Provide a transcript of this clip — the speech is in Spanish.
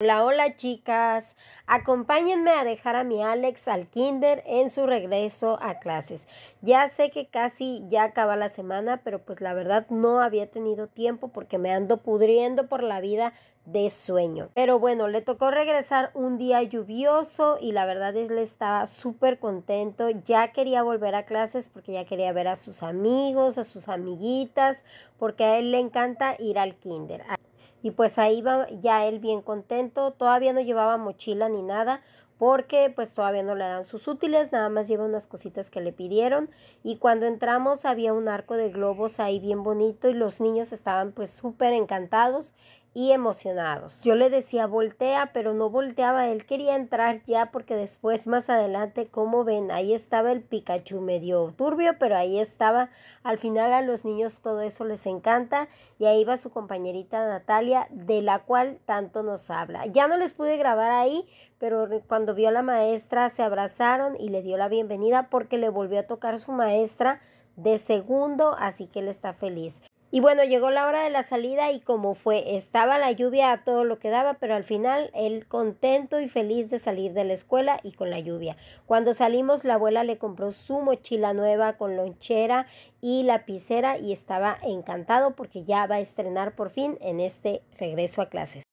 Hola, hola chicas. Acompáñenme a dejar a mi Alex al kinder en su regreso a clases. Ya sé que casi ya acaba la semana, pero pues la verdad no había tenido tiempo porque me ando pudriendo por la vida de sueño. Pero bueno, le tocó regresar un día lluvioso y la verdad es le estaba súper contento. Ya quería volver a clases porque ya quería ver a sus amigos, a sus amiguitas, porque a él le encanta ir al kinder. Y pues ahí va ya él bien contento, todavía no llevaba mochila ni nada, porque pues todavía no le dan sus útiles, nada más lleva unas cositas que le pidieron y cuando entramos había un arco de globos ahí bien bonito y los niños estaban pues súper encantados y emocionados. Yo le decía voltea, pero no volteaba, él quería entrar ya porque después más adelante, como ven, ahí estaba el Pikachu medio turbio, pero ahí estaba. Al final a los niños todo eso les encanta y ahí va su compañerita Natalia, de la cual tanto nos habla. Ya no les pude grabar ahí, pero cuando vio a la maestra se abrazaron y le dio la bienvenida porque le volvió a tocar su maestra de segundo, así que él está feliz. Y bueno, llegó la hora de la salida y como fue, estaba la lluvia a todo lo que daba, pero al final él contento y feliz de salir de la escuela y con la lluvia. Cuando salimos, la abuela le compró su mochila nueva con lonchera y lapicera y estaba encantado porque ya va a estrenar por fin en este regreso a clases.